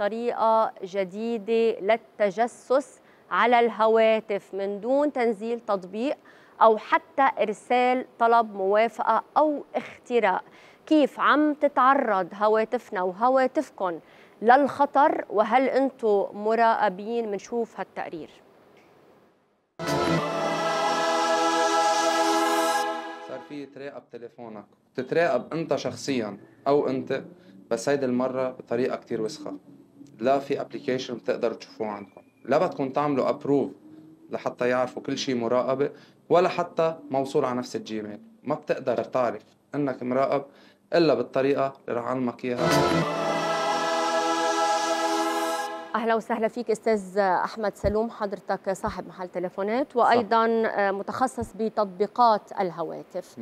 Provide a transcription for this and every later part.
طريقة جديدة للتجسس على الهواتف من دون تنزيل تطبيق أو حتى إرسال طلب موافقة أو اختراق كيف عم تتعرض هواتفنا وهواتفكم للخطر وهل أنتم مراقبين منشوف هالتقرير صار في تراقب تليفونك تتراقب انت شخصيا او انت بس هيدي المره بطريقه كتير وسخه لا في ابلكيشن بتقدروا تشوفوه عندكم لا بدكم تعملوا ابروف لحتى يعرفوا كل شيء مراقبه ولا حتى موصول على نفس الجيميل ما بتقدر تعرف انك مراقب الا بالطريقه اللي رح اعلمك اياها اهلا وسهلا فيك استاذ احمد سلوم حضرتك صاحب محل تليفونات وايضا صح. متخصص بتطبيقات الهواتف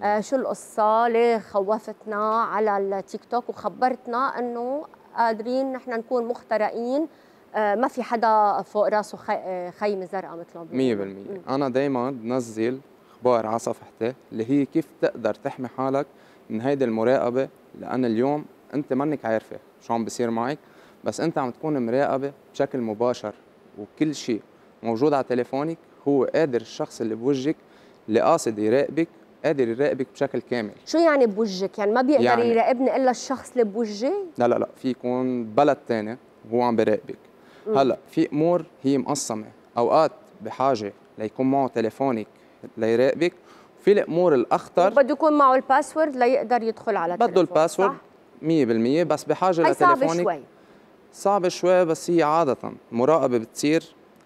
100% آه، شو القصه ليه خوفتنا على التيك توك وخبرتنا انه قادرين نحن نكون مخترقين آه، ما في حدا فوق راسه آه، خيمه زرقاء مثل بيقولوا 100% انا دائما بنزل اخبار على صفحتي اللي هي كيف تقدر تحمي حالك من هيدي المراقبه لان اليوم انت منك عارفه شو عم بيصير معك بس انت عم تكون مراقبه بشكل مباشر وكل شيء موجود على تليفونك هو قادر الشخص اللي بوجهك اللي قاصد يراقبك قادر يراقبك بشكل كامل شو يعني بوجهك يعني ما بيقدر يعني يراقبني الا الشخص اللي بوجهي لا لا لا في يكون بلد ثاني وهو عم بيراقبك هلا في امور هي مقسمه اوقات بحاجه ليكون معه تليفونك ليراقبك في الامور الاخطر بده يكون معه الباسورد ليقدر يدخل على بده الباسورد 100% بس بحاجه لتليفونك صعب شوي صعب شوي بس هي عاده مراقبه بتصير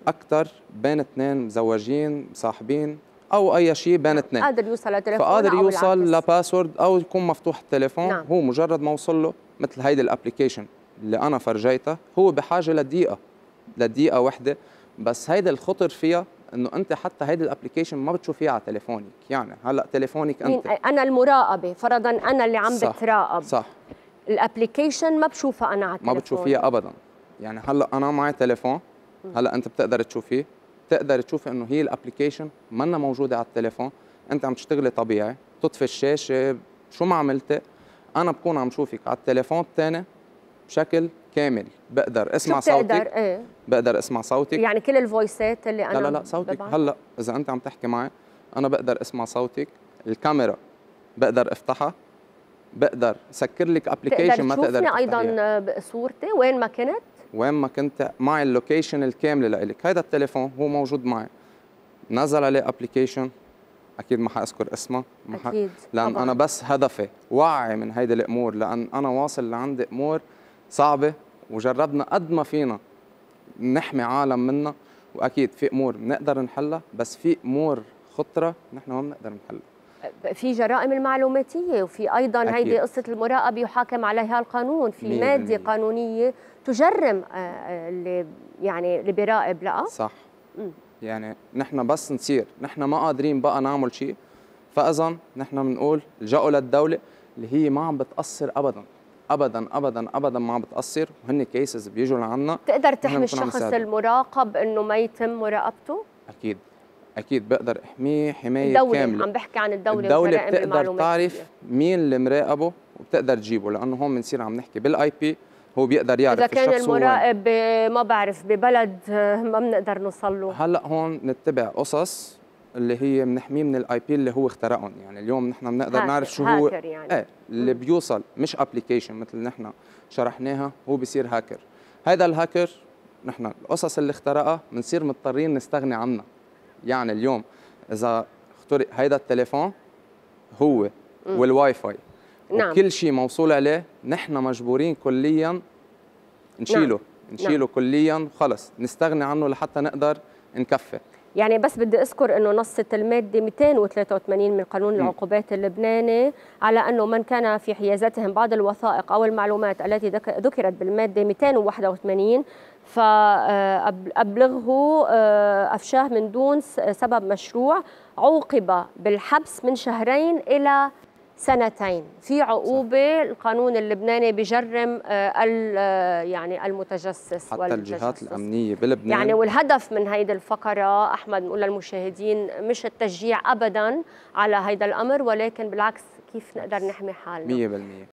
اكثر بين اثنين مزوجين مصاحبين او اي شيء بين اثنين قادر يوصل لتليفون فقادر يوصل لباسورد او يكون مفتوح التليفون نعم. هو مجرد ما وصل له مثل هيدي الابلكيشن اللي انا فرجيتها هو بحاجه لدقيقه لدقيقه وحده بس هيدا الخطر فيها انه انت حتى هيدي الابلكيشن ما بتشوفيها على تليفونك يعني هلا تليفونك انت انا المراقبه فرضا انا اللي عم صح بتراقب صح الابلكيشن ما بشوفها انا على التليفون ما بتشوفيها ابدا يعني هلا انا معي تليفون هلا انت بتقدر تشوفيه تقدر تشوف انه هي الابلكيشن منا موجوده على التليفون انت عم تشتغلي طبيعي تطفي الشاشه شو ما عملتي انا بكون عم شوفك على التليفون الثاني بشكل كامل بقدر اسمع صوتك ايه؟ بقدر اسمع صوتك يعني كل الفويسات اللي انا لا لا, لا صوتك هلا اذا انت عم تحكي معي انا بقدر اسمع صوتك الكاميرا بقدر افتحها بقدر سكر لك ابلكيشن ما تقدر تشوفني ايضا بصورتي وين ما كنت وين ما كنت معي اللوكيشن الكامله لإلك هيدا التليفون هو موجود معي نزل عليه ابلكيشن اكيد ما حاذكر اسمها ما ح... اكيد لان طبعا. انا بس هدفي وعي من هيدي الامور لان انا واصل لعندي امور صعبه وجربنا قد ما فينا نحمي عالم منها واكيد في امور بنقدر نحلها بس في امور خطره نحن ما بنقدر نحلها في جرائم المعلوماتيه وفي ايضا هيدي قصه المراقبه يحاكم عليها القانون في ماده قانونيه تجرم آه، آه، اللي يعني اللي بيراقب لا صح م. يعني نحن بس نصير نحن ما قادرين بقى نعمل شيء فاذا نحن بنقول لجأوا للدوله اللي هي ما عم بتاثر ابدا ابدا ابدا ابدا ما عم بتاثر وهن كيسز بيجوا لعنا بتقدر تحمي الشخص المراقب انه ما يتم مراقبته اكيد اكيد بقدر احميه حمايه الدولة كامله عم بحكي عن الدوله الدوله بتقدر تعرف مين اللي مراقبه وبتقدر تجيبه لانه هون بنصير عم نحكي بالاي بي هو بيقدر يعرف اذا كان المراقب ما بعرف ببلد آه، ما بنقدر نوصل له هلا هون نتبع قصص اللي هي بنحميه من الاي بي اللي هو اخترقهم يعني اليوم نحن بنقدر نعرف شو هو يعني. ايه اللي م. بيوصل مش ابلكيشن مثل نحن شرحناها هو بصير هاكر هذا الهاكر نحن القصص اللي اخترقها بنصير مضطرين نستغني عنها يعني اليوم اذا اخترق هيدا التليفون هو والواي فاي نعم. وكل شيء موصول عليه نحن مجبورين كليا نشيله نعم. نشيله نعم. كليا خلص نستغني عنه لحتى نقدر نكفي يعني بس بدي اذكر انه نصت الماده 283 من قانون العقوبات اللبناني على انه من كان في حيازتهم بعض الوثائق او المعلومات التي ذكرت بالماده 281 فأبلغه آه، أفشاه من دون سبب مشروع عوقب بالحبس من شهرين إلى سنتين في عقوبه صح. القانون اللبناني بجرم آه، آه، يعني المتجسس حتى والمتجسس. الجهات الامنيه بلبنان يعني والهدف من هيدي الفقره احمد نقول للمشاهدين مش التشجيع ابدا على هيدا الامر ولكن بالعكس كيف نقدر نحمي حالنا 100%